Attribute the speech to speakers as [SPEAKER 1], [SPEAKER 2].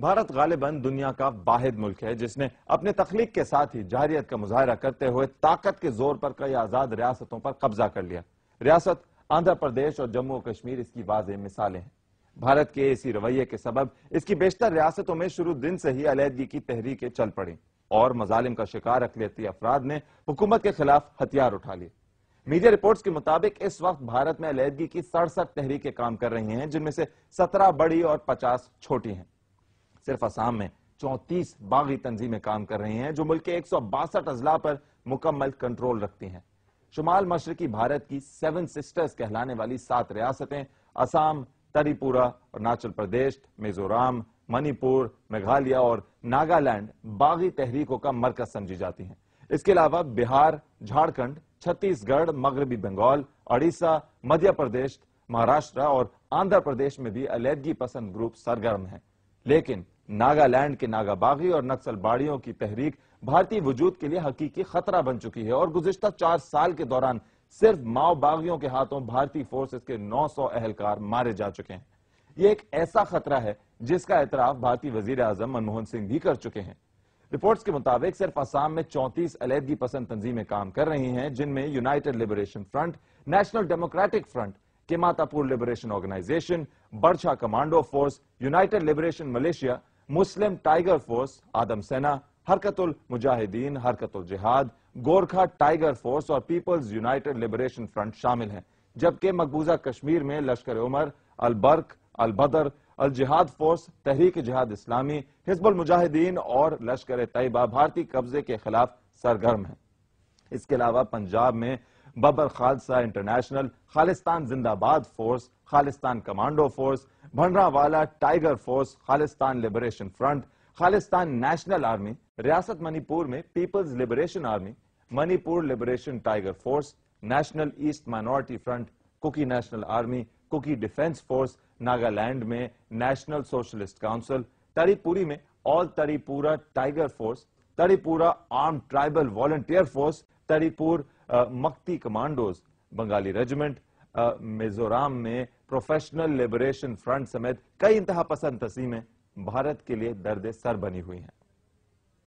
[SPEAKER 1] भारत गालिबन दुनिया का वाहिद मुल्क है जिसने अपने तखलीक के साथ ही जारियत का मुजाहरा करते हुए ताकत के जोर पर कई आज़ाद रियासतों पर कब्जा कर लिया रियासत आंध्र प्रदेश और जम्मू कश्मीर इसकी वाज मिसालें हैं भारत के इसी रवैये के सबब इसकी बेशतर रियासतों में शुरू दिन से ही अलीहदगी की तहरीकें चल पड़ी और मजालिम का शिकार अकलीती अफराद ने हुकूमत के खिलाफ हथियार उठा लिए मीडिया रिपोर्ट्स के मुताबिक इस वक्त भारत में अलीहदगी की सड़सठ तहरीकें काम कर रही हैं जिनमें से सत्रह बड़ी और पचास छोटी हैं सिर्फ आसाम में चौंतीस बागी तंजीमें काम कर रही हैं जो मुल्क के एक सौ बासठ अजला पर मुकम्मल कंट्रोल रखती हैं शुमाल मशरकी भारत की सेवन सिस्टर्स कहलाने वाली सात रियासतें असम तरीपुरा अरुणाचल प्रदेश मिजोराम मणिपुर मेघालय और नागालैंड बागी तहरीकों का मरकज समझी जाती हैं इसके अलावा बिहार झारखंड छत्तीसगढ़ मगरबी बंगाल ओडिशा मध्य प्रदेश महाराष्ट्र और आंध्र प्रदेश में भी अलीहदगी पसंद ग्रुप सरगर्म है लेकिन नागालैंड के नागा बागी और नक्सल बाड़ियों की तहरीक भारतीय वजूद के लिए हकीकी खतरा बन चुकी है और गुजशत चार साल के दौरान सिर्फ माओ बागियों के हाथों भारतीय फोर्सेस के 900 अहलकार मारे जा चुके हैं यह एक ऐसा खतरा है जिसका एतराफ भारतीय वजीर आजम मनमोहन सिंह भी कर चुके हैं रिपोर्ट्स के मुताबिक सिर्फ आसाम में चौंतीस अलहदगी पसंद तंजीमें काम कर रही हैं जिनमें United Liberation Front National Democratic Front Kamatapur Liberation Organisation बर्छा कमांडो फोर्स यूनाइटेड लिबरेशन मलेशिया मुस्लिम टाइगर फोर्स आदम सेना हरकतुल मुजाहिदीन हरकतुल जिहाद गोरखा टाइगर फोर्स और पीपल्स यूनाइटेड लिबरेशन फ्रंट शामिल हैं जबकि मकबूजा कश्मीर में लश्कर उमर अलबर्क अलबदर अल जिहाद फोर्स तहरीक जिहाद इस्लामी हिजबुल मुजाहिदीन और लश्कर तयबा भारतीय कब्जे के खिलाफ सरगर्म है इसके अलावा पंजाब में बबर Khalsa International Khalistan Zindabad Force Khalistan Commando Force Bhindranwale Tiger Force Khalistan Liberation Front Khalistan National Army रियासत मणिपुर में People's Liberation Army Manipur Liberation Tiger Force National East Minority Front Kuki National Army Kuki Defence Force Nagaland में नेशनल सोशलिस्ट काउंसिल तरीपुरी में All Tripura Tiger Force Tripura Arm Tribal Volunteer Force Tripura Mukti Commandos Bengali Regiment Mizoram में Professional liberation front समेत कई इंतहा पसंद तस्वीरें भारत के लिए दर्द सर बनी हुई हैं